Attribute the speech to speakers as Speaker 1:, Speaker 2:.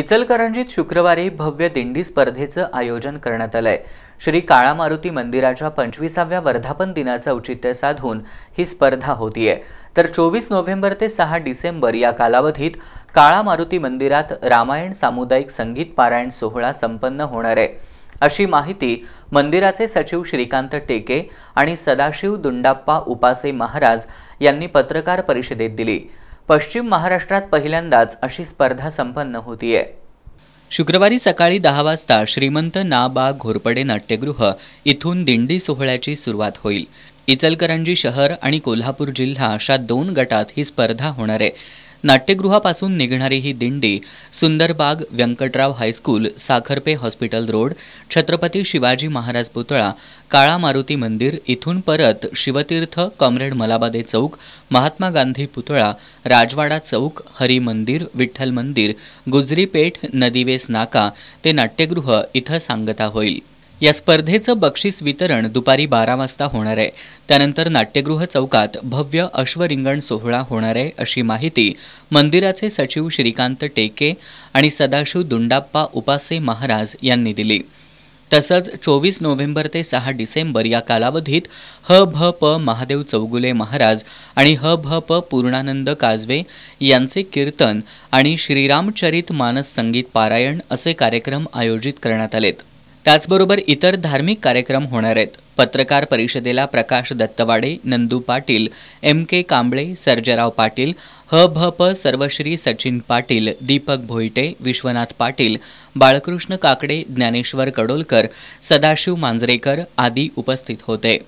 Speaker 1: इचलकरंजीत शुक्रवारी भव्य दिंडी स्पर्धेचं आयोजन करण्यात आलंय श्री काळा मारुती मंदिराच्या पंचवीसाव्या वर्धापन दिनाचं औचित्य साधून ही स्पर्धा होतीये तर चोवीस नोव्हेंबर ते सहा डिसेंबर या कालावधीत काळा मारुती मंदिरात रामायण सामुदायिक संगीत पारायण सोहळा संपन्न होणार आहे अशी माहिती मंदिराचे सचिव श्रीकांत टेके आणि सदाशिव दुंडाप्पा उपासे महाराज यांनी पत्रकार परिषदेत दिली पश्चिम महाराष्ट्रात पहिल्यांदाच अशी स्पर्धा संपन्न होतीये शुक्रवारी सकाळी दहा वाजता श्रीमंत नाबा घोरपडे नाट्यगृह इथून दिंडी सोहळ्याची सुरुवात होईल इचलकरंजी शहर आणि कोल्हापूर जिल्हा अशा दोन गटात ही स्पर्धा होणार आहे नाट्यगृहापासून निघणारी ही दिंडी Sundarbag Vyankatrao high school Sakharpe hospital road Chhatrapati Shivaji Maharaj पुतळा काळा मारुती मंदिर इथून परत शिवतीर्थ कॉम्रेड मलाबादे चौक महात्मा गांधी पुतळा राजवाडा चौक हरी मंदिर विठ्ठल मंदिर गुजरीपेठ नदीवेस नाका ते नाट्यगृह इथं सांगता होईल या स्पर्धेचं बक्षीस वितरण दुपारी बारा वाजता होणार आहे त्यानंतर नाट्यगृह चौकात भव्य अश्वरिंगण सोहळा होणार आहे अशी माहिती मंदिराचे सचिव श्रीकांत टेके आणि सदाशिव दुंडाप्पा उपासे महाराज यांनी दिली तसंच चोवीस नोव्हेंबर ते सहा डिसेंबर या कालावधीत ह भ प महादेव चौगुले महाराज आणि ह भ प पूर्णानंद काजवे यांचे कीर्तन आणि श्रीरामचरित मानस संगीत पारायण असे कार्यक्रम आयोजित करण्यात आलेत त्याचबरोबर इतर धार्मिक कार्यक्रम होणार आहेत पत्रकार परिषदेला प्रकाश दत्तवाडे नंदू पाटील एम के कांबळे सर्जराव पाटील ह भ प सर्वश्री सचिन पाटील दीपक भोईटे विश्वनाथ पाटील बाळकृष्ण काकडे ज्ञानेश्वर कडोलकर सदाशिव मांजरेकर आदी उपस्थित होते